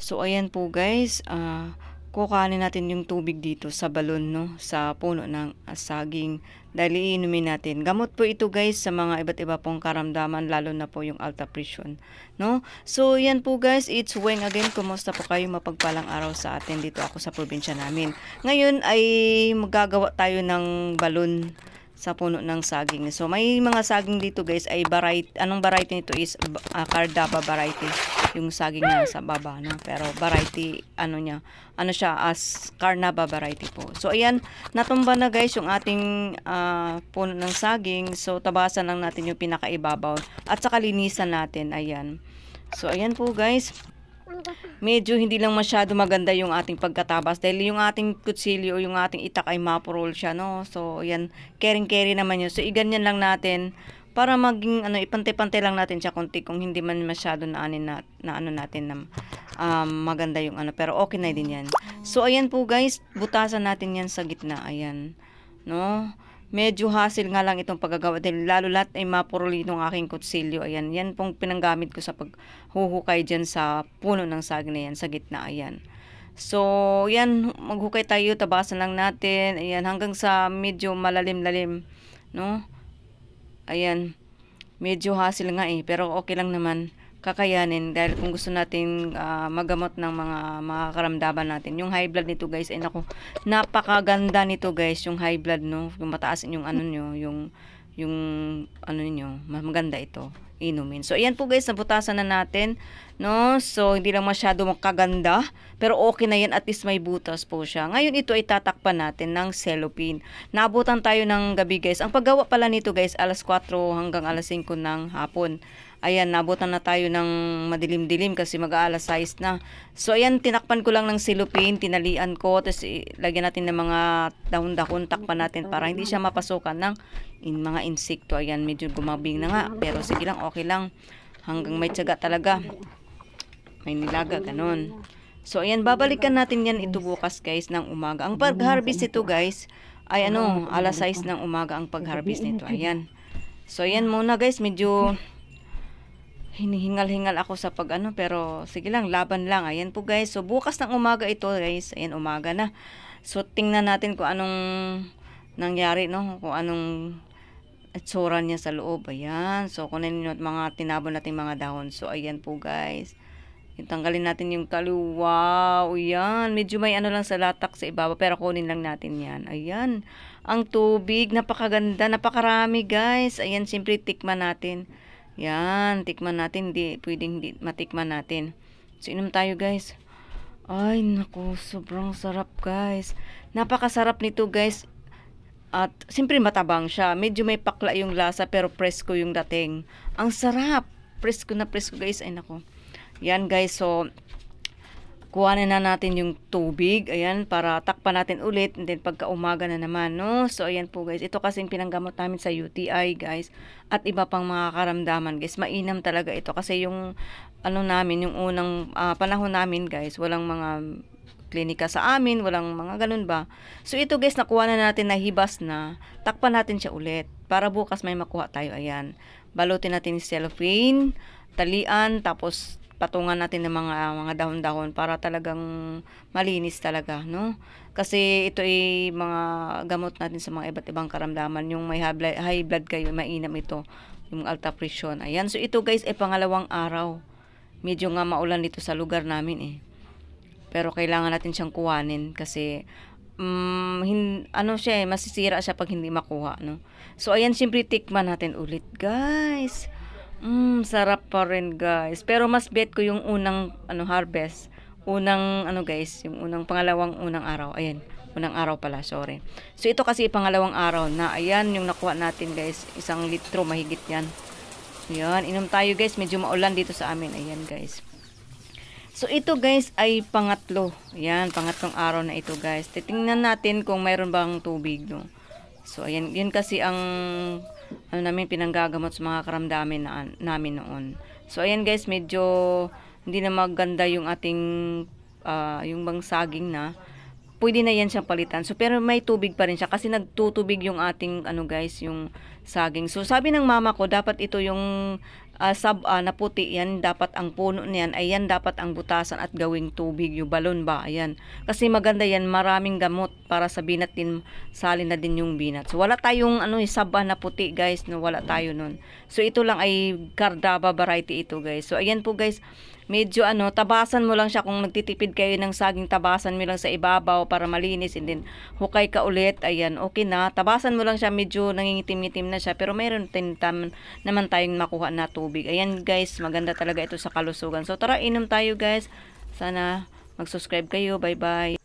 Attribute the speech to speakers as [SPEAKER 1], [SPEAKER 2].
[SPEAKER 1] So, ayan po guys, uh, kukanin natin yung tubig dito sa balon, no? Sa puno ng asaging. saging. Dahil iinumin natin. Gamot po ito guys sa mga iba't iba pong karamdaman, lalo na po yung alta pression, no? So, yan po guys, it's Weng again. Kumusta po kayo mapagpalang araw sa atin dito ako sa probinsya namin. Ngayon ay magagawa tayo ng balon sa puno ng saging. So may mga saging dito guys ay variety, anong variety nito is uh, cardapa variety yung saging niya sa baba no pero variety ano niya ano siya as carnaba variety po so ayan natumba na guys yung ating uh, puno ng saging so tabasan lang natin yung pinakaibabaw at saka linisan natin ayan so ayan po guys medyo hindi lang masyado maganda yung ating pagkatabas dahil yung ating kutsilyo o yung ating itak ay maprol siya no so yan caring carry naman yun so iganyan lang natin para maging ano ipante-pante lang natin siya konti kung hindi man masyado na anin na, na ano natin na um, maganda yung ano pero okay na din yan so ayan po guys butasan natin yan sa gitna ayan no medyo hassle nga lang itong paggagawa din. Lalo lahat ay mapuruli itong aking kutsilyo. Ayan, yan pong pinanggamit ko sa paghuhukay diyan sa puno ng saging na yan, sa gitna. Ayan. So, yan, maghukay tayo, tabasan lang natin. Ayan, hanggang sa medyo malalim-lalim, no? Ayan, medyo hassle nga eh, pero okay lang naman kakayanin dahil kung gusto natin uh, magamot ng mga makakaramdaman natin. Yung high blood nito guys, ay nako napakaganda nito guys, yung high blood no, yung mataas yung ano nyo, yung yung ano niyo, maganda ito inumin. So ayan po guys, nabutasan na natin, no? So hindi lang masyado makaganda, pero okay na 'yan at least may butas po siya. Ngayon ito ay tatakpan natin ng cellophane. Nabutan tayo ng gabi guys. Ang paggawa pala nito guys, alas 4 hanggang alas 5 ng hapon. Ayan, nabutan na tayo ng madilim-dilim kasi mag-aalas 6 na. So, ayan, tinakpan ko lang ng silupin, tinalian ko, tapos lagyan natin ng mga dahon-dahon, takpan natin para hindi siya mapasukan ng in mga insekto. Ayan, medyo gumabing na nga, pero sige lang, okay lang. Hanggang may tsaga talaga. May nilaga, ganun. So, ayan, babalikan natin yan ito bukas, guys, ng umaga. Ang pag-harvest ito, guys, ay ano, alas 6 ng umaga ang pag-harvest nito. Ayan. So, ayan muna, guys, medyo hinihingal-hingal ako sa pag ano pero sige lang laban lang ayan po guys so bukas ng umaga ito guys ayan umaga na so tingnan natin kung anong nangyari no kung anong itsura niya sa loob ayan so kunin niyo mga tinabon natin mga dahon so ayan po guys tanggalin natin yung kaluwa wow ayan medyo may ano lang sa latak sa ibaba pero kunin lang natin yan ayan ang tubig napakaganda napakarami guys ayan siyempre tikman natin yan, tikman natin. Di, pwedeng di, matikman natin. So, inom tayo guys. Ay, naku, sobrang sarap guys. Napakasarap nito guys. At, siyempre matabang siya. Medyo may pakla yung lasa, pero presko yung dating. Ang sarap. Presko na presko guys. Ay, naku. Yan guys, so, kuhanin na natin yung tubig, ayan, para takpan natin ulit, and then pagka umaga na naman, no? So, ayan po guys, ito kasing pinanggamot namin sa UTI, guys, at iba pang mga karamdaman, guys, mainam talaga ito, kasi yung, ano namin, yung unang uh, panahon namin, guys, walang mga klinika sa amin, walang mga ganun ba. So, ito guys, nakuha na natin na hibas na, takpan natin siya ulit, para bukas may makuha tayo, ayan. Balutin natin yung cellophane, talian, tapos patungan natin ng mga mga dahon-dahon para talagang malinis talaga, no? Kasi ito ay mga gamot natin sa mga iba't ibang karamdaman. Yung may high blood, kayo, mainam ito. Yung alta presyon. Ayan. So ito guys ay pangalawang araw. Medyo nga maulan dito sa lugar namin eh. Pero kailangan natin siyang kuwanin kasi um, hin, ano siya eh, masisira siya pag hindi makuha, no? So ayan, siyempre tikman natin ulit, guys. Mm, sarap pa rin guys. Pero mas bet ko yung unang ano harvest. Unang ano guys, yung unang pangalawang unang araw. Ayan, unang araw pala, sorry. So ito kasi pangalawang araw na ayan yung nakuha natin guys. Isang litro mahigit yan. Ayan, inom tayo guys. Medyo maulan dito sa amin. Ayan guys. So ito guys ay pangatlo. Ayan, pangatlong araw na ito guys. Titingnan natin kung mayroon bang tubig no. So ayan, yun kasi ang ano namin pinanggagamot sa mga karamdamin na, namin noon. So ayan guys, medyo hindi na maganda yung ating uh, yung bang saging na pwede na yan siyang palitan. So pero may tubig pa rin siya kasi nagtutubig yung ating ano guys, yung saging. So sabi ng mama ko dapat ito yung uh, sab uh, ah, na puti yan dapat ang puno niyan ay yan dapat ang butasan at gawing tubig yung balon ba ayan kasi maganda yan maraming gamot para sa binat din salin na din yung binat so wala tayong ano eh, sab ah, na puti guys no wala tayo nun so ito lang ay cardaba variety ito guys so ayan po guys medyo ano, tabasan mo lang siya kung nagtitipid kayo ng saging, tabasan mo lang sa ibabaw para malinis and then hukay ka ulit, ayan, okay na. Tabasan mo lang siya, medyo nangingitim itim na siya pero meron tinitam, naman tayong makuha na tubig. Ayan guys, maganda talaga ito sa kalusugan. So tara, inom tayo guys. Sana mag-subscribe kayo. Bye-bye.